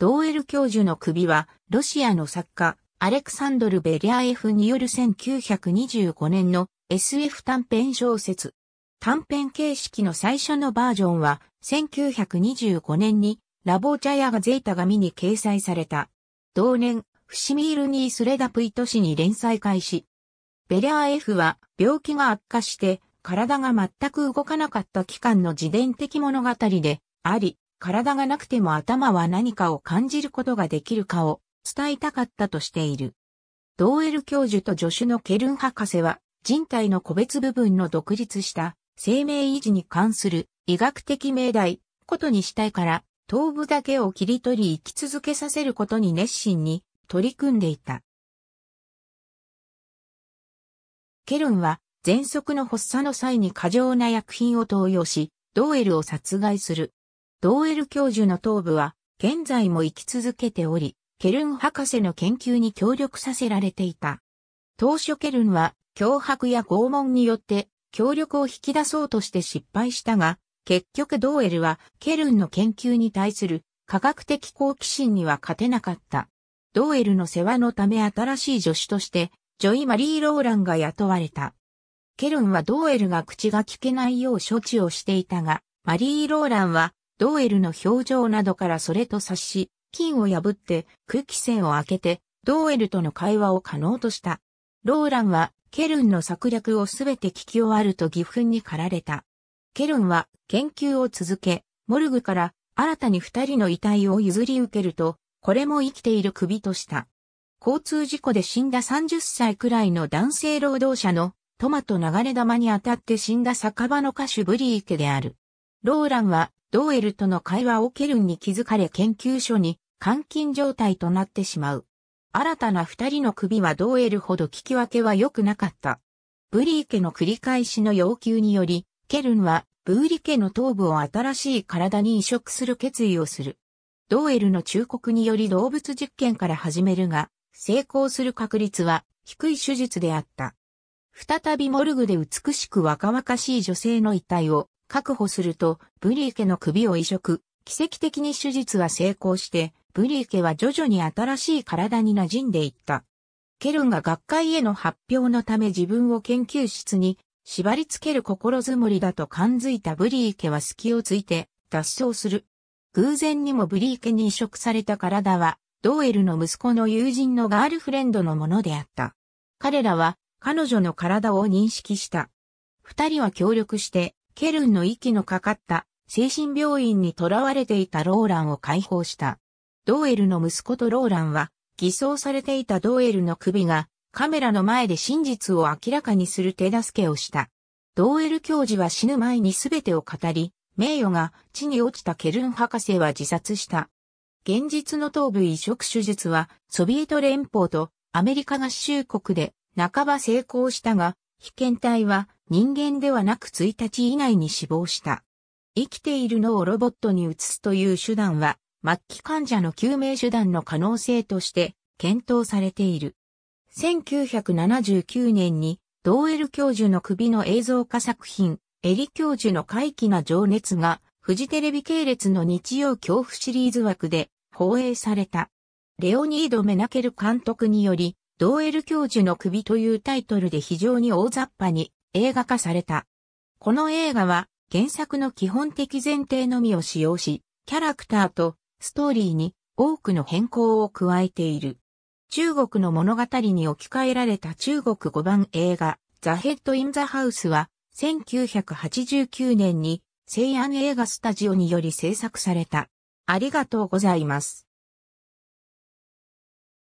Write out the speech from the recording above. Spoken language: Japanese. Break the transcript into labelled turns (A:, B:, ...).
A: ドーエル教授の首は、ロシアの作家、アレクサンドル・ベリャーエフによる1925年の SF 短編小説。短編形式の最初のバージョンは、1925年にラボーチャヤがゼータ紙に掲載された。同年、フシミールニー・スレダプイ都市に連載開始。ベリャーエフは病気が悪化して体が全く動かなかった期間の自伝的物語であり、体がなくても頭は何かを感じることができるかを伝えたかったとしている。ドーエル教授と助手のケルン博士は人体の個別部分の独立した生命維持に関する医学的命題ことにしたいから頭部だけを切り取り生き続けさせることに熱心に取り組んでいた。ケルンは喘息の発作の際に過剰な薬品を投与し、ドーエルを殺害する。ドーエル教授の頭部は、現在も生き続けており、ケルン博士の研究に協力させられていた。当初ケルンは、脅迫や拷問によって、協力を引き出そうとして失敗したが、結局ドーエルは、ケルンの研究に対する科学的好奇心には勝てなかった。ドーエルの世話のため新しい助手として、ジョイ・マリー・ローランが雇われた。ケルンはドーエルが口が聞けないよう処置をしていたが、マリー・ローランはドーエルの表情などからそれと察し、金を破って空気栓を開けて、ドーエルとの会話を可能とした。ローランは、ケルンの策略をすべて聞き終わると義憤に駆られた。ケルンは研究を続け、モルグから新たに二人の遺体を譲り受けると、これも生きている首とした。交通事故で死んだ30歳くらいの男性労働者のトマト流れ玉に当たって死んだ酒場の歌手ブリーケである。ローランはドーエルとの会話をケルンに気づかれ研究所に監禁状態となってしまう。新たな二人の首はドーエルほど聞き分けは良くなかった。ブリー家の繰り返しの要求により、ケルンはブーリ家の頭部を新しい体に移植する決意をする。ドーエルの忠告により動物実験から始めるが、成功する確率は低い手術であった。再びモルグで美しく若々しい女性の遺体を確保すると、ブリーケの首を移植。奇跡的に手術は成功して、ブリーケは徐々に新しい体に馴染んでいった。ケルンが学会への発表のため自分を研究室に縛り付ける心づもりだと感づいたブリーケは隙をついて脱走する。偶然にもブリーケに移植された体は、ドーエルの息子の友人のガールフレンドのものであった。彼らは彼女の体を認識した。二人は協力してケルンの息のかかった精神病院に囚われていたローランを解放した。ドーエルの息子とローランは、偽装されていたドーエルの首がカメラの前で真実を明らかにする手助けをした。ドーエル教授は死ぬ前に全てを語り、名誉が地に落ちたケルン博士は自殺した。現実の頭部移植手術はソビエト連邦とアメリカ合衆国で半ば成功したが、被験体は人間ではなく1日以内に死亡した。生きているのをロボットに移すという手段は、末期患者の救命手段の可能性として検討されている。1979年に、ドーエル教授の首の映像化作品、エリ教授の怪奇な情熱が、フジテレビ系列の日曜恐怖シリーズ枠で放映された。レオニード・メナケル監督により、ドーエル教授の首というタイトルで非常に大雑把に映画化された。この映画は原作の基本的前提のみを使用し、キャラクターとストーリーに多くの変更を加えている。中国の物語に置き換えられた中国5番映画、ザ・ヘッド・イン・ザ・ハウスは、1989年に西安映画スタジオにより制作された。ありがとうございます。